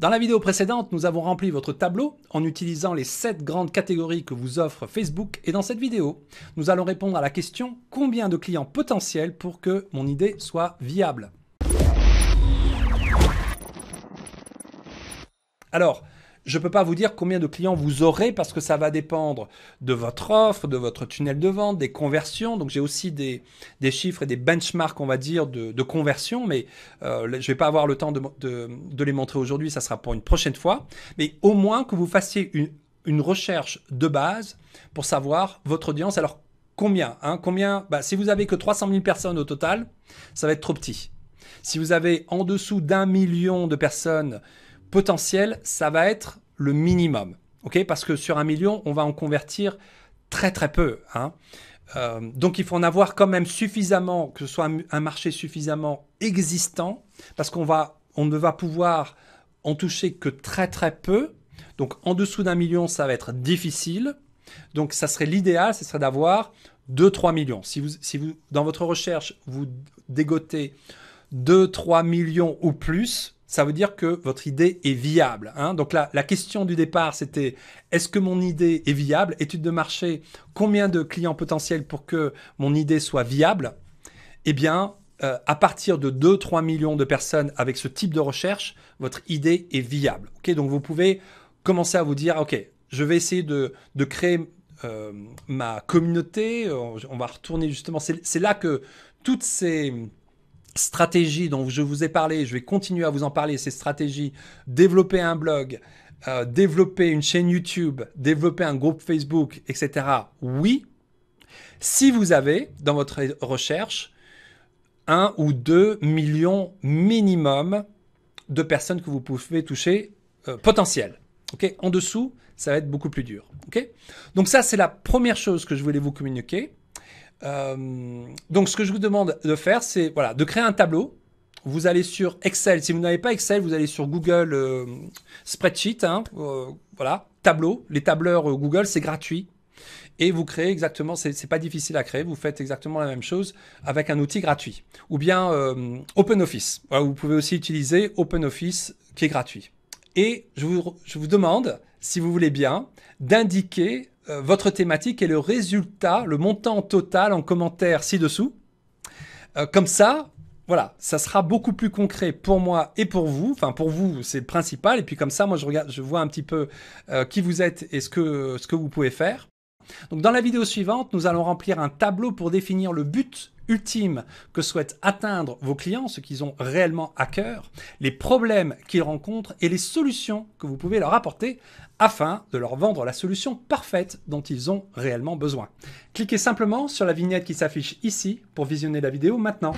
Dans la vidéo précédente, nous avons rempli votre tableau en utilisant les 7 grandes catégories que vous offre Facebook et dans cette vidéo, nous allons répondre à la question combien de clients potentiels pour que mon idée soit viable Alors, je ne peux pas vous dire combien de clients vous aurez parce que ça va dépendre de votre offre, de votre tunnel de vente, des conversions. Donc j'ai aussi des, chiffres et des benchmarks, on va dire, de, conversion, mais euh, je ne vais pas avoir le temps de, les montrer aujourd'hui, ça sera pour une prochaine fois. Mais au moins que vous fassiez une, recherche de base pour savoir votre audience. Alors combien hein, Combien bah, Si vous avez que 300 000 personnes au total, ça va être trop petit. Si vous avez en dessous d'un million de personnes potentiel, ça va être le minimum. ok Parce que sur un million, on va en convertir très très peu. Hein. Euh, donc il faut en avoir quand même suffisamment, que ce soit un, marché suffisamment existant, parce qu'on va, on ne va pouvoir en toucher que très très peu. Donc en dessous d'un million, ça va être difficile. Donc ça serait l'idéal, ce serait d'avoir 2-3 millions. Si vous, si vous, dans votre recherche, vous dégotez 2-3 millions ou plus, ça veut dire que votre idée est viable. Hein. Donc là, la question du départ, c'était est-ce que mon idée est viable Étude de marché, combien de clients potentiels pour que mon idée soit viable Eh bien, euh, à partir de 2-3 millions de personnes avec ce type de recherche, votre idée est viable. Donc vous pouvez commencer à vous dire, OK, je vais essayer de, créer euh, ma communauté, on va retourner justement, c'est là que toutes ces Stratégie dont je vous ai parlé, je vais continuer à vous en parler, ces stratégies, développer un blog, euh, développer une chaîne YouTube, développer un groupe Facebook, etc. Oui, si vous avez dans votre recherche un ou deux millions minimum de personnes que vous pouvez toucher euh, potentiel. en dessous, ça va être beaucoup plus dur. Donc ça, c'est la première chose que je voulais vous communiquer. Euh, donc, ce que je vous demande de faire, c'est voilà, de créer un tableau. Vous allez sur Excel. Si vous n'avez pas Excel, vous allez sur Google euh, Spreadsheet. Hein, euh, voilà, tableau. Les tableurs Google, c'est gratuit. Et vous créez exactement, c'est pas difficile à créer, vous faites exactement la même chose avec un outil gratuit. Ou bien Open Office. vous pouvez aussi utiliser OpenOffice qui est gratuit. Et je vous, je vous demande, si vous voulez bien, d'indiquer euh, votre thématique et le résultat, le montant total en commentaire ci-dessous. Euh, comme ça, voilà, ça sera beaucoup plus concret pour moi et pour vous. Enfin, pour vous, c'est le principal. Et puis comme ça, moi, je regarde, je vois un petit peu euh, qui vous êtes et ce que, ce que vous pouvez faire. Donc, dans la vidéo suivante, nous allons remplir un tableau pour définir le but ultime que souhaitent atteindre vos clients, ce qu'ils ont réellement à cœur, les problèmes qu'ils rencontrent et les solutions que vous pouvez leur apporter afin de leur vendre la solution parfaite dont ils ont réellement besoin. Cliquez simplement sur la vignette qui s'affiche ici pour visionner la vidéo maintenant.